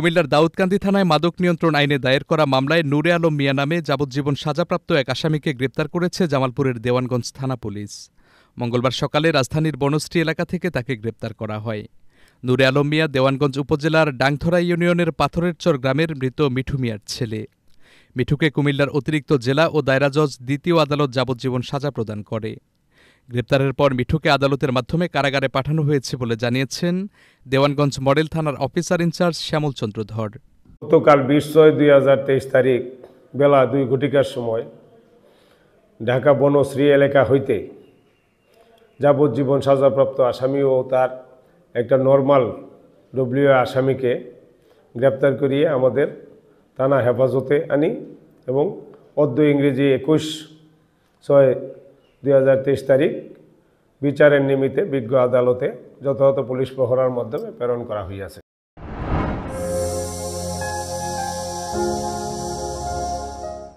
কুমিল্লার দাউদকান্দি থানায় মাদক নিয়ন্ত্রণ আইনে দায়ের করা মামলায় নূরে আলম মিয়া নামে যাবজ্জীবন সাজাপ্রাপ্ত এক আসামিকে গ্রেপ্তার করেছে জামালপুরের দেওয়ানগঞ্জ থানা পুলিশ মঙ্গলবার সকালে রাজধানীর বনশ্রী এলাকা থেকে তাকে গ্রেপ্তার করা হয় নূরে আলম মিয়া দেওয়ানগঞ্জ উপজেলার ডাংথরা ইউনিয়নের পাথরেরচর গ্রামের মৃত মিঠু মিয়ার ছেলে মিঠুকে কুমিল্লার অতিরিক্ত জেলা ও দায়রা জজ দ্বিতীয় আদালত যাবজ্জীবন সাজা প্রদান করে গ্রেপ্তারের পর মিঠুকে আদালতের মাধ্যমে কারাগারে পাঠানো হয়েছে বলে জানিয়েছেন দেওয়ানগঞ্জ মডেল থানার অফিসার ইনচার্জ শ্যামল চন্দ্র ধর গতকাল বিশ ছয় দুই হাজার তেইশ তারিখ বেলা দুই ঘটিকার সময় ঢাকা বনশ্রী এলাকা হইতে যাবজ্জীবন সাজাপ্রাপ্ত আসামি ও তার একটা নর্মাল ডব্লিউ আসামিকে গ্রেপ্তার করিয়ে আমাদের থানা হেফাজতে আনি এবং অর্ধ ইংরেজি একুশ ছয় দুই তারিখ বিচারের নিমিত্তে বিজ্ঞ আদালতে যথাযথ পুলিশ প্রহরার মাধ্যমে প্রেরণ করা হইয়াছে